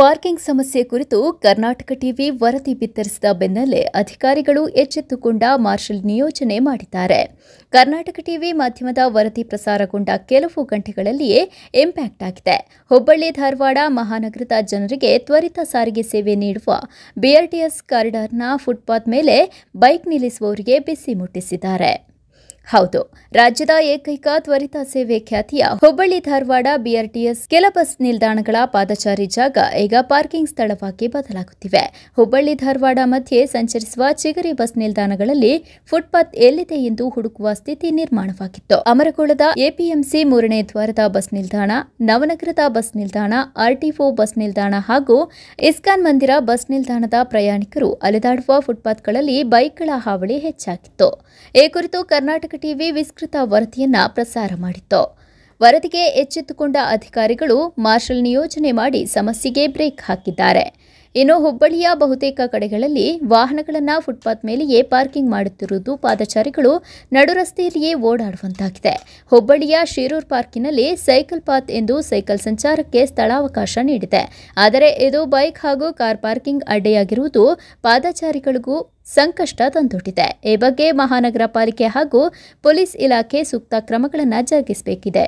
parking ಸಮಸ್ಯೆ ಕುರಿತು Karnataka TV ವರದಿ ಬಿತ್ತರಿಸಿದ ಬೆನ್ನಲ್ಲೇ ಅಧಿಕಾರಿಗಳು ಎಚ್ಚೆತ್ತುಕೊಂಡ ಮಾರ್ಷಲ್ ನಿಯೋಜನೆ ಮಾಡಿದ್ದಾರೆ ಕರ್ನಾಟಕ ಟಿವಿ ಮಾಧ್ಯಮದ ವರದಿ ಪ್ರಸಾರಗೊಂಡ ಕೆಲವು ಗಂಟೆಗಳಲ್ಲಿಯೇ ಇಂಪ್ಯಾಕ್ಟ್ ಆಗಿದೆ ಹುಬ್ಬಳ್ಳಿ ಧಾರವಾಡ ಮಹಾನಗರದ ಜನರಿಗೆ ತ್ವರಿತ ಸಾರಿಗೆ ಸೇವೆ ನೀಡುವ ಬಿಆರ್ಟಿಎಸ್ ಕಾರಿಡಾರ್ನ ಫುಟ್ಪಾತ್ ಮೇಲೆ ಬೈಕ್ ನಿಲ್ಲಿಸುವವರಿಗೆ ಬಿಸಿ ಮುಟ್ಟಿಸಿದ್ದಾರೆ ಹೌದು ರಾಜ್ಯದ ಏಕೈಕ ತ್ವರಿತ ಸೇವೆ ಖ್ಯಾತಿಯ ಹುಬ್ಬಳ್ಳಿ ಧಾರವಾಡ ಬಿಆರ್ಟಿಎಸ್ ಕೆಲ ಬಸ್ ನಿಲ್ದಾಣಗಳ ಪಾದಚಾರಿ ಜಾಗ ಈಗ ಪಾರ್ಕಿಂಗ್ ಸ್ಥಳವಾಗಿ ಬದಲಾಗುತ್ತಿವೆ ಹುಬ್ಬಳ್ಳಿ ಧಾರವಾಡ ಮಧ್ಯೆ ಸಂಚರಿಸುವ ಚಿಗರಿ ಬಸ್ ನಿಲ್ದಾಣಗಳಲ್ಲಿ ಫುಟ್ಪಾತ್ ಎಲ್ಲಿದೆ ಎಂದು ಹುಡುಕುವ ಸ್ಥಿತಿ ನಿರ್ಮಾಣವಾಗಿತ್ತು ಅಮರಗೋಳದ ಎಪಿಎಂಸಿ ಮೂರನೇ ದ್ವಾರದ ಬಸ್ ನಿಲ್ದಾಣ ನವನಗರದ ಬಸ್ ನಿಲ್ದಾಣ ಆರ್ಟಿಒ ಬಸ್ ನಿಲ್ದಾಣ ಹಾಗೂ ಇಸ್ಕಾನ್ ಮಂದಿರ ಬಸ್ ನಿಲ್ದಾಣದ ಪ್ರಯಾಣಿಕರು ಅಲೆದಾಡುವ ಫುಟ್ಪಾತ್ಗಳಲ್ಲಿ ಬೈಕ್ಗಳ ಹಾವಳಿ ಹೆಚ್ಚಾಗಿತ್ತು ಈ ಕುರಿತು ಕರ್ನಾಟಕ ಟಿವಿ ವಿಸ್ತೃತ ವರದಿಯನ್ನ ಪ್ರಸಾರ ಮಾಡಿತ್ತು ವರದಿಗೆ ಎಚ್ಚೆತ್ತುಕೊಂಡ ಅಧಿಕಾರಿಗಳು ಮಾರ್ಷಲ್ ನಿಯೋಜನೆ ಮಾಡಿ ಸಮಸ್ಯೆಗೆ ಬ್ರೇಕ್ ಹಾಕಿದ್ದಾರೆ ಇನ್ನು ಹುಬ್ಬಳ್ಳಿಯ ಬಹುತೇಕ ಕಡೆಗಳಲ್ಲಿ ವಾಹನಗಳನ್ನು ಫುಟ್ಪಾತ್ ಮೇಲೆಯೇ ಪಾರ್ಕಿಂಗ್ ಮಾಡುತ್ತಿರುವುದು ಪಾದಚಾರಿಗಳು ನಡುರಸ್ತೆಯಲ್ಲಿಯೇ ಓಡಾಡುವಂತಾಗಿದೆ ಹುಬ್ಬಳ್ಳಿಯ ಶಿರೂರ್ ಪಾರ್ಕಿನಲ್ಲಿ ಸೈಕಲ್ ಪಾತ್ ಎಂದು ಸೈಕಲ್ ಸಂಚಾರಕ್ಕೆ ಸ್ಥಳಾವಕಾಶ ನೀಡಿದೆ ಆದರೆ ಇದು ಬೈಕ್ ಹಾಗೂ ಕಾರ್ ಪಾರ್ಕಿಂಗ್ ಅಡ್ಡೆಯಾಗಿರುವುದು ಪಾದಚಾರಿಗಳಿಗೂ ಸಂಕಷ್ಟ ತಂದೊಟ್ಟಿದೆ ಈ ಬಗ್ಗೆ ಮಹಾನಗರ ಪಾಲಿಕೆ ಹಾಗೂ ಪೊಲೀಸ್ ಇಲಾಖೆ ಸೂಕ್ತ ಕ್ರಮಗಳನ್ನು ಜರುಗಿಸಬೇಕಿದೆ